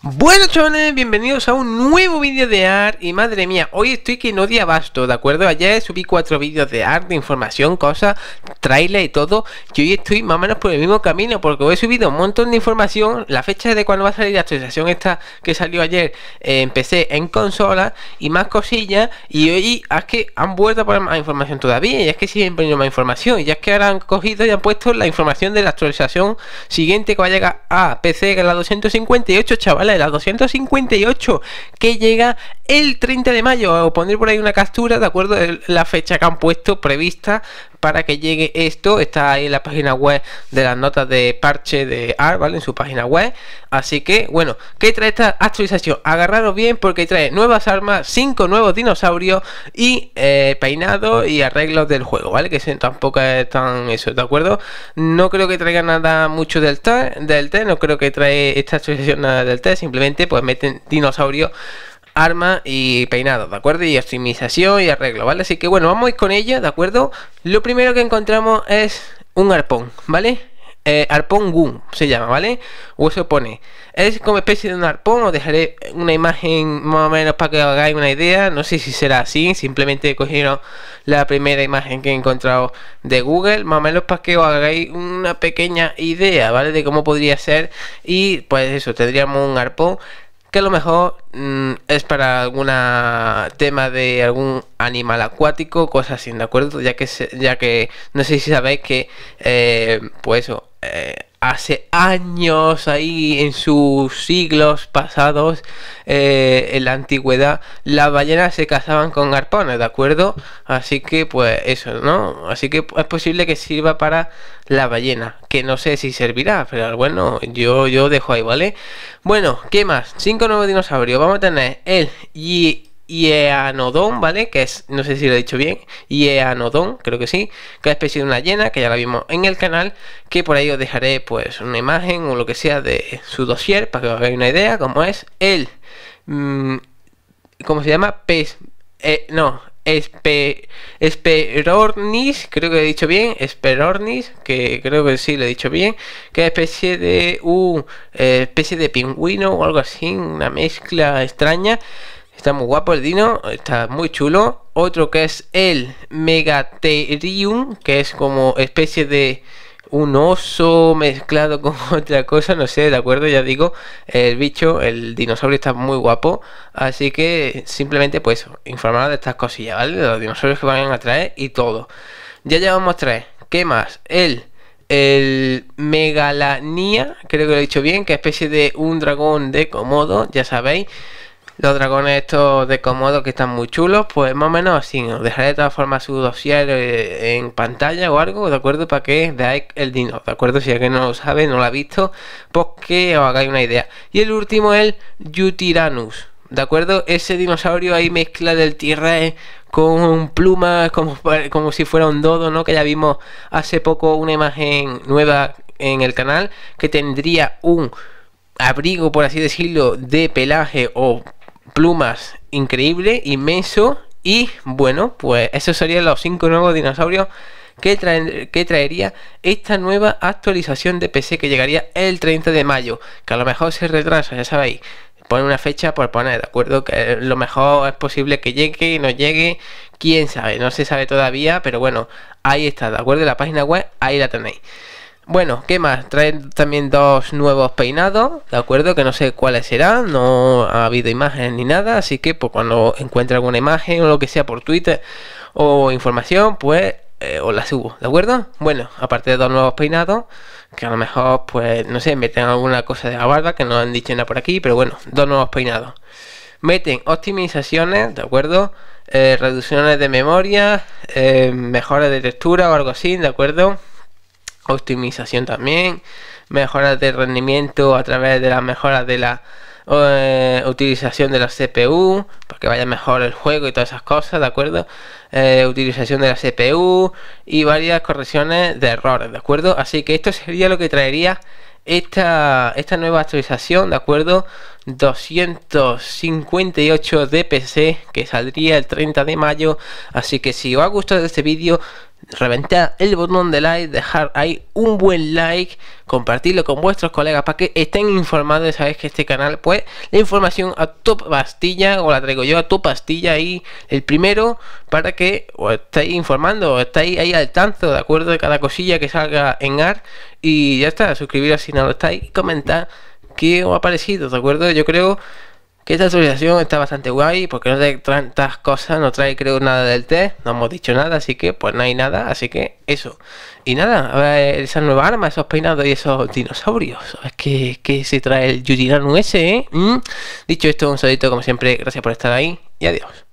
Bueno chavales, bienvenidos a un nuevo vídeo de ART Y madre mía, hoy estoy que no di abasto, ¿de acuerdo? Ayer subí cuatro vídeos de ART, de información, cosas, trailer y todo Y hoy estoy más o menos por el mismo camino Porque hoy he subido un montón de información La fecha de cuando va a salir la actualización esta que salió ayer en eh, Empecé en consola y más cosillas Y hoy es que han vuelto a poner más información todavía Y es que siguen poniendo más información Y es que ahora han cogido y han puesto la información de la actualización siguiente Que va a llegar a PC, que es la 258, chavales de las 258 que llega el 30 de mayo. o pondré por ahí una captura, ¿de acuerdo? La fecha que han puesto prevista para que llegue esto está ahí en la página web de las notas de parche de AR, ¿vale? En su página web. Así que, bueno, ¿qué trae esta actualización? Agarraros bien porque trae nuevas armas, Cinco nuevos dinosaurios y eh, peinado y arreglos del juego, ¿vale? Que tampoco es tan eso, ¿de acuerdo? No creo que traiga nada mucho del test, del té, no creo que trae esta actualización nada del té. simplemente pues meten dinosaurios arma y peinados, ¿de acuerdo? Y optimización y arreglo, ¿vale? Así que bueno, vamos con ella, ¿de acuerdo? Lo primero que encontramos es un arpón, ¿vale? Eh, arpón Gun se llama, ¿vale? O se pone. Es como especie de un arpón, os dejaré una imagen más o menos para que hagáis una idea. No sé si será así, simplemente cogieron la primera imagen que he encontrado de Google, más o menos para que os hagáis una pequeña idea, ¿vale? De cómo podría ser. Y pues eso, tendríamos un arpón que a lo mejor mm, es para algún tema de algún animal acuático, cosas así, ¿de acuerdo? Ya que, ya que no sé si sabéis que, eh, pues eso, eh, hace años ahí en sus siglos pasados eh, en la antigüedad las ballenas se cazaban con arpones de acuerdo así que pues eso no así que es posible que sirva para la ballena que no sé si servirá pero bueno yo yo dejo ahí vale bueno qué más cinco nuevos dinosaurios vamos a tener el y Ieanodon, ah. ¿vale? Que es, no sé si lo he dicho bien, Ieanodon, creo que sí, que es especie de una hiena, que ya la vimos en el canal, que por ahí os dejaré pues una imagen o lo que sea de su dossier para que os hagáis una idea, como es el... Mm, ¿Cómo se llama? Pez... Eh, no, Espe, Esperornis, creo que he dicho bien, Esperornis, que creo que sí lo he dicho bien, que es especie de un, eh, especie de pingüino o algo así, una mezcla extraña Está muy guapo el Dino, está muy chulo. Otro que es el Megaterium, que es como especie de un oso mezclado con otra cosa, no sé, de acuerdo, ya digo, el bicho, el dinosaurio está muy guapo, así que simplemente pues informar de estas cosillas, ¿vale? De los dinosaurios que van a traer y todo. Ya llevamos tres, ¿qué más? El, el creo que lo he dicho bien, que es especie de un dragón de Komodo, ya sabéis los dragones estos de Komodo que están muy chulos, pues más o menos así. Os dejaré de todas formas su dossier eh, en pantalla o algo, ¿de acuerdo? Para que veáis el dino, ¿de acuerdo? Si alguien no lo sabe, no lo ha visto, pues que os hagáis una idea. Y el último es el Yutiranus, ¿de acuerdo? Ese dinosaurio ahí mezcla del tierra con plumas, como, como si fuera un dodo, ¿no? Que ya vimos hace poco una imagen nueva en el canal que tendría un abrigo, por así decirlo, de pelaje o plumas, increíble, inmenso. Y bueno, pues eso serían los cinco nuevos dinosaurios que, traen, que, traería esta nueva actualización de PC que llegaría el 30 de mayo. Que a lo mejor se retrasa, ya sabéis. Pone una fecha por poner, ¿de acuerdo? Que lo mejor es posible que llegue y no llegue. Quién sabe, no se sabe todavía, pero bueno, ahí está, ¿de acuerdo? La página web, ahí la tenéis. Bueno, ¿qué más? Traen también dos nuevos peinados, ¿de acuerdo? Que no sé cuáles serán, no ha habido imágenes ni nada, así que pues, cuando encuentre alguna imagen o lo que sea por Twitter o información, pues eh, os la subo, ¿de acuerdo? Bueno, aparte de dos nuevos peinados, que a lo mejor, pues, no sé, meten alguna cosa de la barba que no han dicho nada por aquí, pero bueno, dos nuevos peinados. Meten optimizaciones, ¿de acuerdo? Eh, reducciones de memoria, eh, de textura o algo así, ¿de acuerdo? optimización también, mejoras de rendimiento a través de las mejoras de la eh, utilización de la CPU, para que vaya mejor el juego y todas esas cosas, ¿de acuerdo? Eh, utilización de la CPU y varias correcciones de errores, ¿de acuerdo? Así que esto sería lo que traería esta, esta nueva actualización, ¿de acuerdo? 258 de PC que saldría el 30 de mayo. Así que si os ha gustado este vídeo, reventar el botón de like, dejar ahí un buen like, compartirlo con vuestros colegas para que estén informados. Sabéis que este canal, pues, la información a tu pastilla, o la traigo yo a tu pastilla ahí, el primero, para que os estéis informando, os ahí al tanto, ¿de acuerdo? De cada cosilla que salga en AR. Y ya está, suscribiros si no lo estáis, comentar que ha aparecido, ¿de acuerdo? Yo creo que esta actualización está bastante guay porque no trae tantas cosas, no trae creo nada del test, no hemos dicho nada, así que pues no hay nada, así que eso. Y nada, ahora esa nueva arma, esos peinados y esos dinosaurios, ¿sabes qué, qué se trae el Yujiranu ese, eh? ¿Mm? Dicho esto, un saludito como siempre, gracias por estar ahí y adiós.